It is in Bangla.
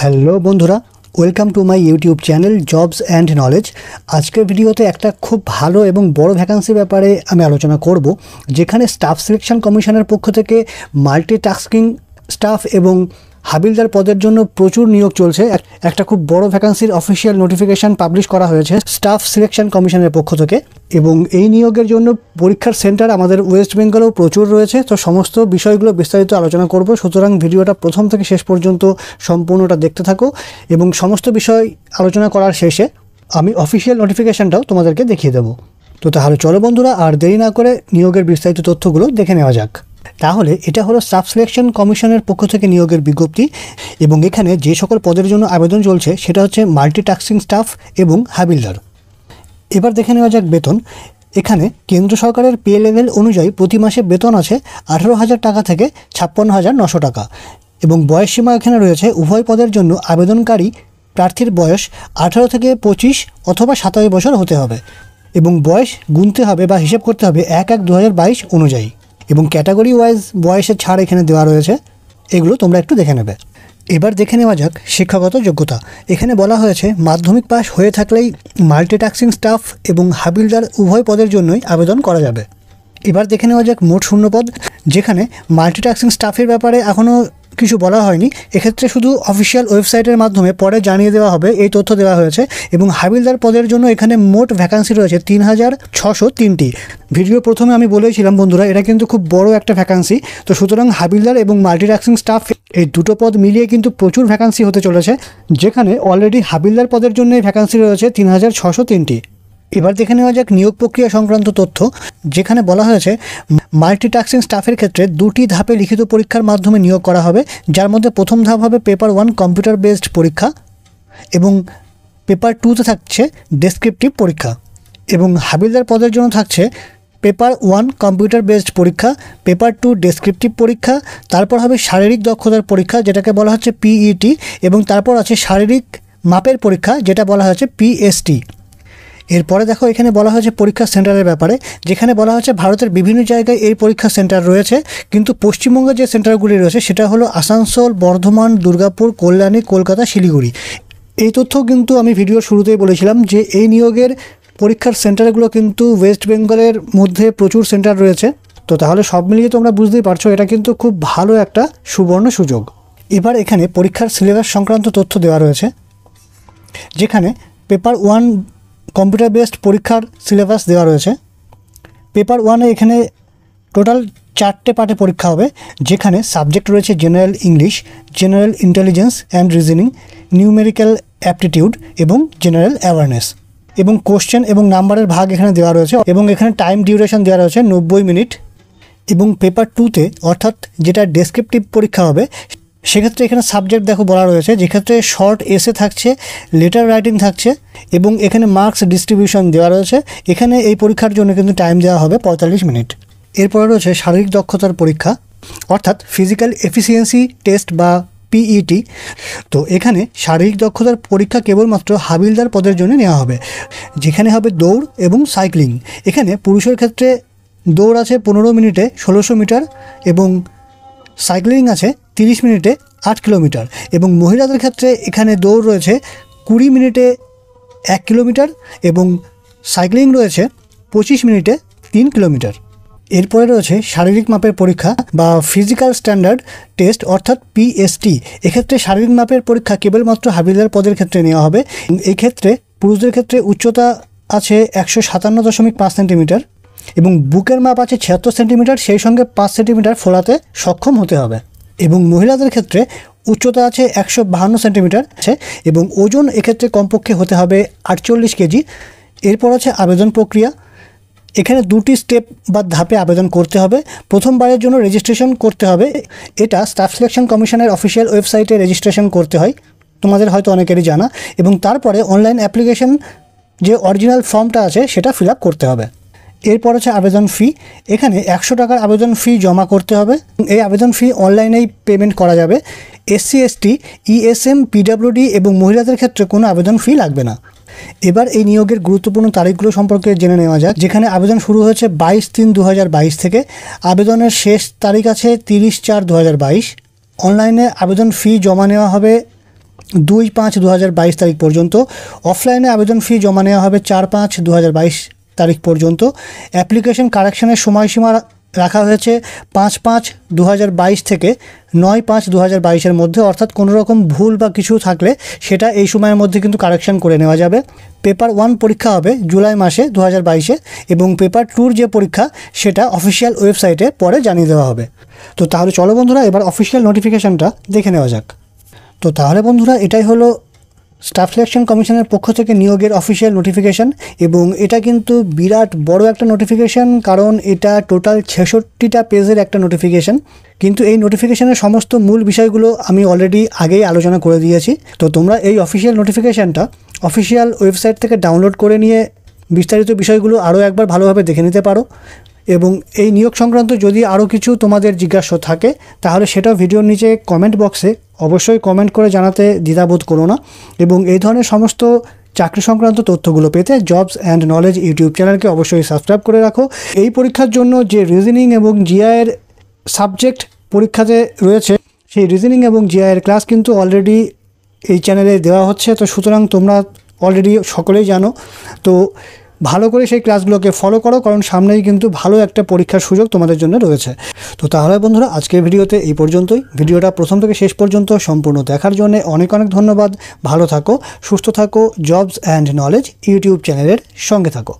হ্যালো বন্ধুরা welcome to my YouTube channel jobs and knowledge আজকের ভিডিওতে একটা খুব ভালো এবং বড় ভ্যাকান্সির ব্যাপারে আমি আলোচনা করব যেখানে স্টাফ সিলেকশন কমিশনের পক্ষ থেকে মাল্টি টাস্কিং স্টাফ এবং হাবিলদার পদের জন্য প্রচুর নিয়োগ চলছে একটা খুব বড় ভ্যাকান্সির অফিসিয়াল নোটিফিকেশন পাবলিশ করা হয়েছে স্টাফ সিলেকশন কমিশনের পক্ষ থেকে এবং এই নিয়োগের জন্য পরীক্ষার সেন্টার আমাদের ওয়েস্ট বেঙ্গলেও প্রচুর রয়েছে তো সমস্ত বিষয়গুলো বিস্তারিত আলোচনা করব সুতরাং ভিডিওটা প্রথম থেকে শেষ পর্যন্ত সম্পূর্ণটা দেখতে থাকো এবং সমস্ত বিষয় আলোচনা করার শেষে আমি অফিসিয়াল নোটিফিকেশানটাও তোমাদেরকে দেখিয়ে দেবো তো তাহলে চলো বন্ধুরা আর দেরি না করে নিয়োগের বিস্তারিত তথ্যগুলো দেখে নেওয়া যাক তাহলে এটা হলো সাব সিলেকশন কমিশনের পক্ষ থেকে নিয়োগের বিজ্ঞপ্তি এবং এখানে যে সকল পদের জন্য আবেদন চলছে সেটা হচ্ছে মাল্টিটাস্কিং স্টাফ এবং হাবিলদার এবার দেখে নেওয়া যাক বেতন এখানে কেন্দ্র সরকারের পে লেভেল অনুযায়ী প্রতি মাসে বেতন আছে আঠেরো হাজার টাকা থেকে ছাপ্পান্ন হাজার নশো টাকা এবং বয়সসীমা এখানে রয়েছে উভয় পদের জন্য আবেদনকারী প্রার্থীর বয়স আঠারো থেকে পঁচিশ অথবা সাতাশ বছর হতে হবে এবং বয়স গুনতে হবে বা হিসেব করতে হবে এক এক দু অনুযায়ী এবং ক্যাটাগরি ওয়াইজ বয়সের ছাড় এখানে দেওয়া রয়েছে এগুলো তোমরা একটু দেখে নেবে এবার দেখে নেওয়া যাক শিক্ষাগত যোগ্যতা এখানে বলা হয়েছে মাধ্যমিক পাশ হয়ে থাকলেই মাল্টিটাস্কিং স্টাফ এবং হাবিলদার উভয় পদের জন্যই আবেদন করা যাবে এবার দেখে নেওয়া যাক মোট শূন্যপদ যেখানে মাল্টিটাস্কিং স্টাফের ব্যাপারে এখনও কিছু বলা হয়নি এক্ষেত্রে শুধু অফিসিয়াল ওয়েবসাইটের মাধ্যমে পরে জানিয়ে দেওয়া হবে এই তথ্য দেওয়া হয়েছে এবং হাবিলদার পদের জন্য এখানে মোট ভ্যাকান্সি রয়েছে তিন হাজার ছশো তিনটি ভিডিও প্রথমে আমি বলেছিলাম বন্ধুরা এটা কিন্তু খুব বড় একটা ভ্যাকান্সি তো সুতরাং হাবিলদার এবং মাল্টিটাস্কিং স্টাফ এই দুটো পদ মিলিয়ে কিন্তু প্রচুর ভ্যাকান্সি হতে চলেছে যেখানে অলরেডি হাবিলদার পদের জন্য ভ্যাকান্সি রয়েছে তিন হাজার ছশো তিনটি এবার দেখে নেওয়া যাক নিয়োগ প্রক্রিয়া সংক্রান্ত তথ্য যেখানে বলা হয়েছে মাল্টিটাস্কিং স্টাফের ক্ষেত্রে দুটি ধাপে লিখিত পরীক্ষার মাধ্যমে নিয়োগ করা হবে যার মধ্যে প্রথম ধাপ হবে পেপার ওয়ান কম্পিউটার বেসড পরীক্ষা এবং পেপার টুতে থাকছে ডেসক্রিপটিভ পরীক্ষা এবং হাবিলদার পদের জন্য থাকছে পেপার ওয়ান কম্পিউটার বেসড পরীক্ষা পেপার টু ডেসক্রিপটিভ পরীক্ষা তারপর হবে শারীরিক দক্ষতার পরীক্ষা যেটাকে বলা হচ্ছে পিইটি e এবং তারপর আছে শারীরিক মাপের পরীক্ষা যেটা বলা হয়েছে পিএসটি এরপরে দেখো এখানে বলা হয়েছে পরীক্ষা সেন্টারের ব্যাপারে যেখানে বলা হয়েছে ভারতের বিভিন্ন জায়গায় এই পরীক্ষা সেন্টার রয়েছে কিন্তু পশ্চিমবঙ্গে যে সেন্টারগুলি রয়েছে সেটা হলো আসানসোল বর্ধমান দুর্গাপুর কল্যাণী কলকাতা শিলিগুড়ি এই তথ্য কিন্তু আমি ভিডিও শুরুতেই বলেছিলাম যে এই নিয়োগের পরীক্ষার সেন্টারগুলো কিন্তু ওয়েস্ট বেঙ্গলের মধ্যে প্রচুর সেন্টার রয়েছে তো তাহলে সব মিলিয়ে তোমরা বুঝতেই পারছো এটা কিন্তু খুব ভালো একটা সুবর্ণ সুযোগ এবার এখানে পরীক্ষার সিলেবাস সংক্রান্ত তথ্য দেওয়া রয়েছে যেখানে পেপার ওয়ান কম্পিউটার বেসড পরীক্ষার সিলেবাস দেওয়া রয়েছে পেপার ওয়ানে এখানে টোটাল চারটে পার্টে পরীক্ষা হবে যেখানে সাবজেক্ট রয়েছে general English general intelligence and reasoning numerical aptitude এবং জেনারেল অ্যাওয়ারনেস এবং কোশ্চেন এবং নাম্বারের ভাগ এখানে দেওয়া রয়েছে এবং এখানে টাইম ডিউরেশন দেওয়া রয়েছে নব্বই মিনিট এবং পেপার টুতে অর্থাৎ যেটা ডেসক্রিপটিভ পরীক্ষা হবে সেক্ষেত্রে এখানে সাবজেক্ট দেখো বলা রয়েছে যেক্ষেত্রে শর্ট এসে থাকছে লেটার রাইটিং থাকছে এবং এখানে মার্কস ডিস্ট্রিবিউশন দেওয়া রয়েছে এখানে এই পরীক্ষার জন্য কিন্তু টাইম দেওয়া হবে পঁয়তাল্লিশ মিনিট এরপরে রয়েছে শারীরিক দক্ষতার পরীক্ষা অর্থাৎ ফিজিক্যাল এফিসিয়েন্সি টেস্ট বা পিইটি e তো এখানে শারীরিক দক্ষতার পরীক্ষা কেবলমাত্র হাবিলদার পদের জন্য নেওয়া হবে যেখানে হবে দৌড় এবং সাইক্লিং এখানে পুরুষের ক্ষেত্রে দৌড় আছে পনেরো মিনিটে ষোলোশো মিটার এবং সাইক্লিং আছে তিরিশ মিনিটে আট কিলোমিটার এবং মহিলাদের ক্ষেত্রে এখানে দৌড় রয়েছে কুড়ি মিনিটে এক কিলোমিটার এবং সাইক্লিং রয়েছে পঁচিশ মিনিটে তিন কিলোমিটার এরপরে রয়েছে শারীরিক মাপের পরীক্ষা বা ফিজিক্যাল স্ট্যান্ডার্ড টেস্ট অর্থাৎ পিএসটি এক্ষেত্রে শারীরিক মাপের পরীক্ষা কেবলমাত্র হাবিলদার পদের ক্ষেত্রে নেওয়া হবে এক্ষেত্রে পুরুষদের ক্ষেত্রে উচ্চতা আছে একশো সাতান্ন দশমিক পাঁচ সেন্টিমিটার এবং বুকের মাপ আছে ছিয়াত্তর সেন্টিমিটার সেই সঙ্গে পাঁচ সেন্টিমিটার ফোলাতে সক্ষম হতে হবে এবং মহিলাদের ক্ষেত্রে উচ্চতা আছে একশো বাহান্ন সেন্টিমিটার আছে এবং ওজন এক্ষেত্রে কমপক্ষে হতে হবে আটচল্লিশ কেজি এরপর আছে আবেদন প্রক্রিয়া এখানে দুটি স্টেপ বা ধাপে আবেদন করতে হবে প্রথমবারের জন্য রেজিস্ট্রেশন করতে হবে এটা স্টাফ সিলেকশন কমিশনের অফিসিয়াল ওয়েবসাইটে রেজিস্ট্রেশন করতে হয় তোমাদের হয়তো অনেকেরই জানা এবং তারপরে অনলাইন অ্যাপ্লিকেশন যে অরিজিনাল ফর্মটা আছে সেটা ফিল করতে হবে এরপর হচ্ছে আবেদন ফি এখানে একশো টাকার আবেদন ফি জমা করতে হবে এই আবেদন ফি অনলাইনেই পেমেন্ট করা যাবে এসসি এসটি ইএসএম পিডাব্লিউডি এবং মহিলাদের ক্ষেত্রে কোনো আবেদন ফি লাগবে না এবার এই নিয়োগের গুরুত্বপূর্ণ তারিখগুলো সম্পর্কে জেনে নেওয়া যাক যেখানে আবেদন শুরু হয়েছে বাইশ তিন দু থেকে আবেদনের শেষ তারিখ আছে তিরিশ চার দু অনলাইনে আবেদন ফি জমা নেওয়া হবে দুই পাঁচ দু তারিখ পর্যন্ত অফলাইনে আবেদন ফি জমা নেওয়া হবে চার পাঁচ দু তারিখ পর্যন্ত অ্যাপ্লিকেশন কারেকশনের সময়সীমা রাখা হয়েছে পাঁচ পাঁচ দু থেকে নয় পাঁচ দু হাজার মধ্যে অর্থাৎ কোনো রকম ভুল বা কিছু থাকলে সেটা এই সময়ের মধ্যে কিন্তু কারেকশন করে নেওয়া যাবে পেপার ওয়ান পরীক্ষা হবে জুলাই মাসে দু হাজার বাইশে এবং পেপার টুর যে পরীক্ষা সেটা অফিসিয়াল ওয়েবসাইটে পরে জানিয়ে দেওয়া হবে তো তাহলে চলো বন্ধুরা এবার অফিসিয়াল নোটিফিকেশানটা দেখে নেওয়া যাক তো তাহলে বন্ধুরা এটাই হলো স্টাফ সিলেকশন কমিশনের পক্ষ থেকে নিয়োগের অফিসিয়াল নোটিফিকেশান এবং এটা কিন্তু বিরাট বড় একটা নোটিফিকেশান কারণ এটা টোটাল ছেষট্টিটা পেজের একটা নোটিফিকেশান কিন্তু এই নোটিফিকেশানের সমস্ত মূল বিষয়গুলো আমি অলরেডি আগেই আলোচনা করে দিয়েছি তো তোমরা এই অফিসিয়াল নোটিফিকেশানটা অফিসিয়াল ওয়েবসাইট থেকে ডাউনলোড করে নিয়ে বিস্তারিত বিষয়গুলো আরও একবার ভালোভাবে দেখে নিতে পারো এবং এই নিয়োগ সংক্রান্ত যদি আরও কিছু তোমাদের জিজ্ঞাসা থাকে তাহলে সেটা ভিডিওর নিচে কমেন্ট বক্সে অবশ্যই কমেন্ট করে জানাতে দ্বিধাবোধ করো না এবং এই ধরনের সমস্ত চাকরি সংক্রান্ত তথ্যগুলো পেতে জবস অ্যান্ড নলেজ ইউটিউব চ্যানেলকে অবশ্যই সাবস্ক্রাইব করে রাখো এই পরীক্ষার জন্য যে রিজনিং এবং জিআইয়ের সাবজেক্ট পরীক্ষাতে রয়েছে সেই রিজনিং এবং জিআইয়ের ক্লাস কিন্তু অলরেডি এই চ্যানেলে দেওয়া হচ্ছে তো সুতরাং তোমরা অলরেডি সকলেই জানো তো ভালো করে সেই ক্লাসগুলোকে ফলো করো কারণ সামনেই কিন্তু ভালো একটা পরীক্ষার সুযোগ তোমাদের জন্য রয়েছে তো তাহলে বন্ধুরা আজকের ভিডিওতে এই পর্যন্তই ভিডিওটা প্রথম থেকে শেষ পর্যন্ত সম্পূর্ণ দেখার জন্য অনেক অনেক ধন্যবাদ ভালো থাকো সুস্থ থাকো জবস অ্যান্ড নলেজ ইউটিউব চ্যানেলের সঙ্গে থাকো